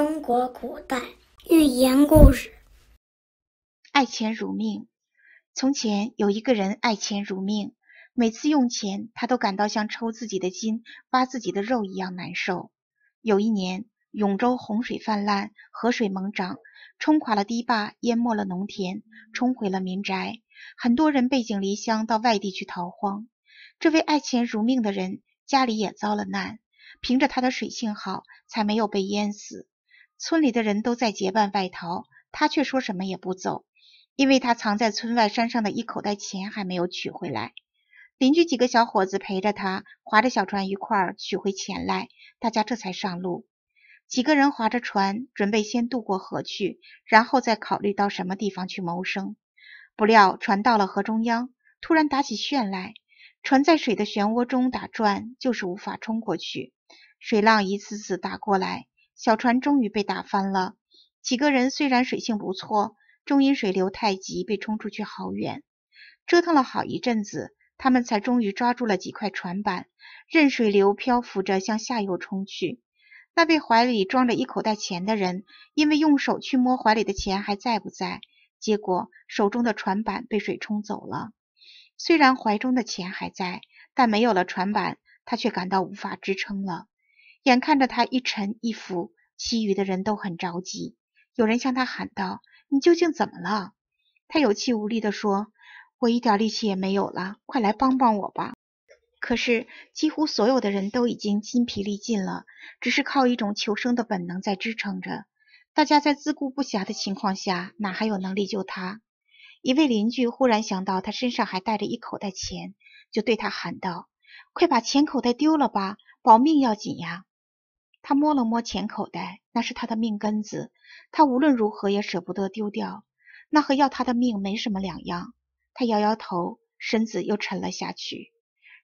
中国古代寓言故事。爱钱如命。从前有一个人爱钱如命，每次用钱，他都感到像抽自己的筋、扒自己的肉一样难受。有一年，永州洪水泛滥，河水猛涨，冲垮了堤坝，淹没了农田，冲毁了民宅，很多人背井离乡到外地去逃荒。这位爱钱如命的人家里也遭了难，凭着他的水性好，才没有被淹死。村里的人都在结伴外逃，他却说什么也不走，因为他藏在村外山上的一口袋钱还没有取回来。邻居几个小伙子陪着他，划着小船一块取回钱来，大家这才上路。几个人划着船，准备先渡过河去，然后再考虑到什么地方去谋生。不料船到了河中央，突然打起旋来，船在水的漩涡中打转，就是无法冲过去。水浪一次次打过来。小船终于被打翻了，几个人虽然水性不错，终因水流太急被冲出去好远。折腾了好一阵子，他们才终于抓住了几块船板，任水流漂浮着向下游冲去。那位怀里装着一口袋钱的人，因为用手去摸怀里的钱还在不在，结果手中的船板被水冲走了。虽然怀中的钱还在，但没有了船板，他却感到无法支撑了。眼看着他一沉一浮，其余的人都很着急。有人向他喊道：“你究竟怎么了？”他有气无力地说：“我一点力气也没有了，快来帮帮我吧！”可是几乎所有的人都已经筋疲力尽了，只是靠一种求生的本能在支撑着。大家在自顾不暇的情况下，哪还有能力救他？一位邻居忽然想到他身上还带着一口袋钱，就对他喊道：“快把钱口袋丢了吧，保命要紧呀！”他摸了摸钱口袋，那是他的命根子，他无论如何也舍不得丢掉，那和要他的命没什么两样。他摇摇头，身子又沉了下去。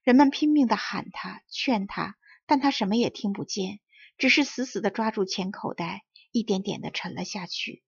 人们拼命地喊他，劝他，但他什么也听不见，只是死死地抓住钱口袋，一点点地沉了下去。